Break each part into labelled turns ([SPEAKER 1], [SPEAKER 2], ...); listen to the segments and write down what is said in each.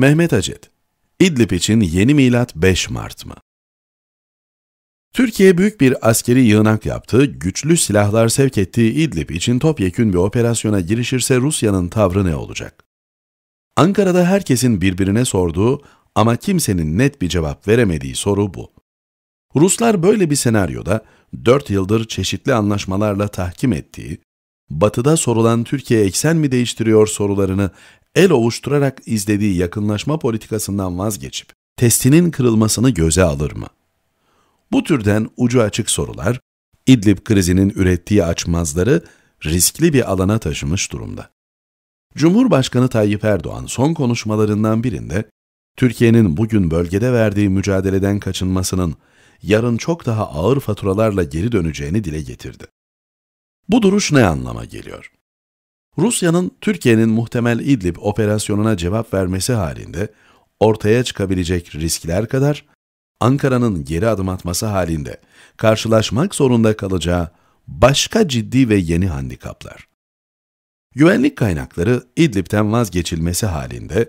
[SPEAKER 1] Mehmet Acet, İdlib için yeni milat 5 Mart mı? Türkiye büyük bir askeri yığınak yaptı, güçlü silahlar sevk ettiği İdlib için topyekün bir operasyona girişirse Rusya'nın tavrı ne olacak? Ankara'da herkesin birbirine sorduğu ama kimsenin net bir cevap veremediği soru bu. Ruslar böyle bir senaryoda 4 yıldır çeşitli anlaşmalarla tahkim ettiği, batıda sorulan Türkiye eksen mi değiştiriyor sorularını el ovuşturarak izlediği yakınlaşma politikasından vazgeçip testinin kırılmasını göze alır mı? Bu türden ucu açık sorular, İdlib krizinin ürettiği açmazları riskli bir alana taşımış durumda. Cumhurbaşkanı Tayyip Erdoğan son konuşmalarından birinde, Türkiye'nin bugün bölgede verdiği mücadeleden kaçınmasının yarın çok daha ağır faturalarla geri döneceğini dile getirdi. Bu duruş ne anlama geliyor? Rusya'nın Türkiye'nin muhtemel İdlib operasyonuna cevap vermesi halinde ortaya çıkabilecek riskler kadar Ankara'nın geri adım atması halinde karşılaşmak zorunda kalacağı başka ciddi ve yeni handikaplar. Güvenlik kaynakları İdlib'den vazgeçilmesi halinde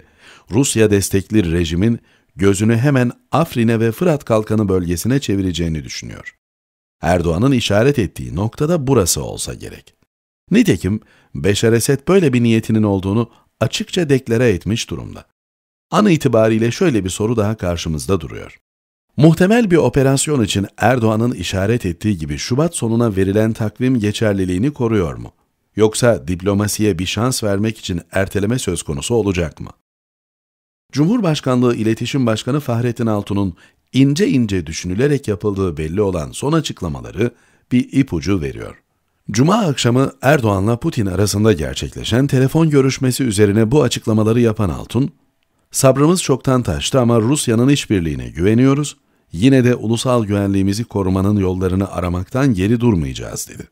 [SPEAKER 1] Rusya destekli rejimin gözünü hemen Afrin'e ve Fırat Kalkanı bölgesine çevireceğini düşünüyor. Erdoğan'ın işaret ettiği noktada burası olsa gerek. Nitekim Beşer Esed böyle bir niyetinin olduğunu açıkça deklare etmiş durumda. An itibariyle şöyle bir soru daha karşımızda duruyor. Muhtemel bir operasyon için Erdoğan'ın işaret ettiği gibi Şubat sonuna verilen takvim geçerliliğini koruyor mu? Yoksa diplomasiye bir şans vermek için erteleme söz konusu olacak mı? Cumhurbaşkanlığı İletişim Başkanı Fahrettin Altun'un ince ince düşünülerek yapıldığı belli olan son açıklamaları bir ipucu veriyor. Cuma akşamı Erdoğan'la Putin arasında gerçekleşen telefon görüşmesi üzerine bu açıklamaları yapan Altun, "Sabrımız çoktan taştı ama Rusya'nın işbirliğine güveniyoruz. Yine de ulusal güvenliğimizi korumanın yollarını aramaktan geri durmayacağız." dedi.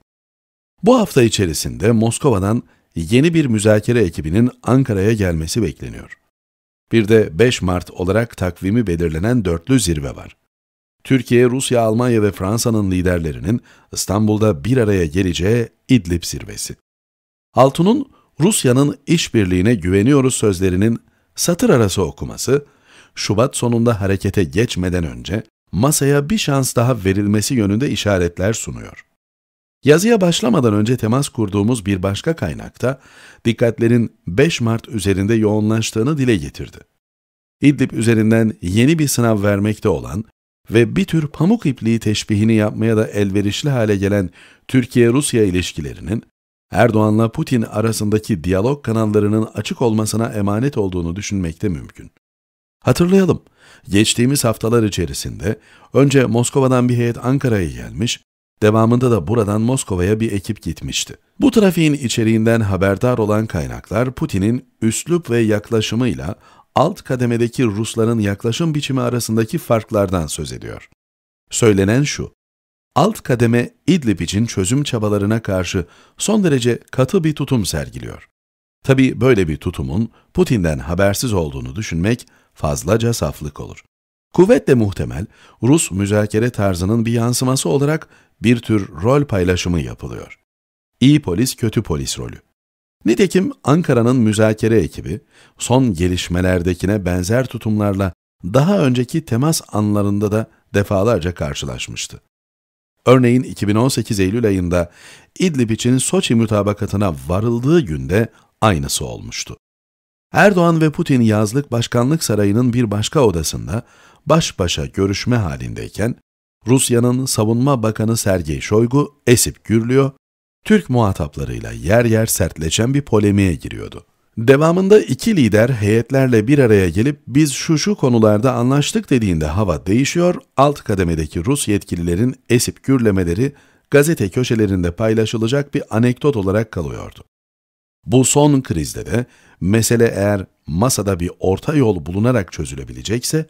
[SPEAKER 1] Bu hafta içerisinde Moskova'dan yeni bir müzakere ekibinin Ankara'ya gelmesi bekleniyor. Bir de 5 Mart olarak takvimi belirlenen dörtlü zirve var. Türkiye, Rusya, Almanya ve Fransa'nın liderlerinin İstanbul'da bir araya geleceği İdlib zirvesi. Altun'un Rusya'nın işbirliğine güveniyoruz sözlerinin satır arası okuması, Şubat sonunda harekete geçmeden önce masaya bir şans daha verilmesi yönünde işaretler sunuyor. Yazıya başlamadan önce temas kurduğumuz bir başka kaynakta dikkatlerin 5 Mart üzerinde yoğunlaştığını dile getirdi. İdlib üzerinden yeni bir sınav vermekte olan ve bir tür pamuk ipliği teşbihini yapmaya da elverişli hale gelen Türkiye-Rusya ilişkilerinin, Erdoğan'la Putin arasındaki diyalog kanallarının açık olmasına emanet olduğunu düşünmek de mümkün. Hatırlayalım, geçtiğimiz haftalar içerisinde önce Moskova'dan bir heyet Ankara'ya gelmiş, devamında da buradan Moskova'ya bir ekip gitmişti. Bu trafiğin içeriğinden haberdar olan kaynaklar Putin'in üslup ve yaklaşımıyla alt kademedeki Rusların yaklaşım biçimi arasındaki farklardan söz ediyor. Söylenen şu, alt kademe İdlib için çözüm çabalarına karşı son derece katı bir tutum sergiliyor. Tabi böyle bir tutumun Putin'den habersiz olduğunu düşünmek fazlaca saflık olur. Kuvvetle muhtemel Rus müzakere tarzının bir yansıması olarak bir tür rol paylaşımı yapılıyor. İyi polis kötü polis rolü. Nitekim Ankara'nın müzakere ekibi son gelişmelerdekine benzer tutumlarla daha önceki temas anlarında da defalarca karşılaşmıştı. Örneğin 2018 Eylül ayında İdlib için Soçi mütabakatına varıldığı günde aynısı olmuştu. Erdoğan ve Putin yazlık başkanlık sarayının bir başka odasında baş başa görüşme halindeyken Rusya'nın Savunma Bakanı Sergey Shoigu esip gürlüyor Türk muhataplarıyla yer yer sertleşen bir polemiğe giriyordu. Devamında iki lider heyetlerle bir araya gelip biz şu şu konularda anlaştık dediğinde hava değişiyor, alt kademedeki Rus yetkililerin esip gürlemeleri gazete köşelerinde paylaşılacak bir anekdot olarak kalıyordu. Bu son krizde de mesele eğer masada bir orta yol bulunarak çözülebilecekse,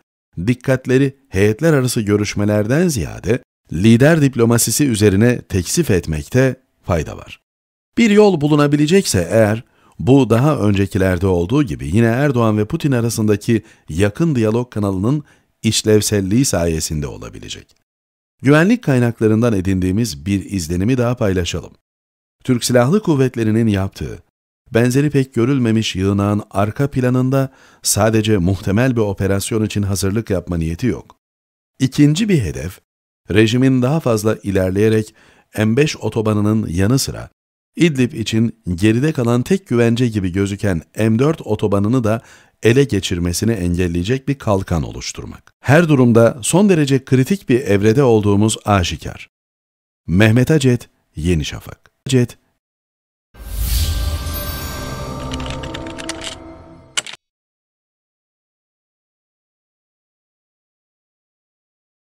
[SPEAKER 1] dikkatleri heyetler arası görüşmelerden ziyade lider diplomasisi üzerine teksif etmekte fayda var. Bir yol bulunabilecekse eğer, bu daha öncekilerde olduğu gibi yine Erdoğan ve Putin arasındaki yakın diyalog kanalının işlevselliği sayesinde olabilecek. Güvenlik kaynaklarından edindiğimiz bir izlenimi daha paylaşalım. Türk Silahlı Kuvvetleri'nin yaptığı, benzeri pek görülmemiş yığınağın arka planında sadece muhtemel bir operasyon için hazırlık yapma niyeti yok. İkinci bir hedef, rejimin daha fazla ilerleyerek M5 otobanının yanı sıra İdlib için geride kalan tek güvence gibi gözüken M4 otobanını da ele geçirmesini engelleyecek bir kalkan oluşturmak. Her durumda son derece kritik bir evrede olduğumuz aşikar. Mehmet Acet, Yeni Şafak. Acet,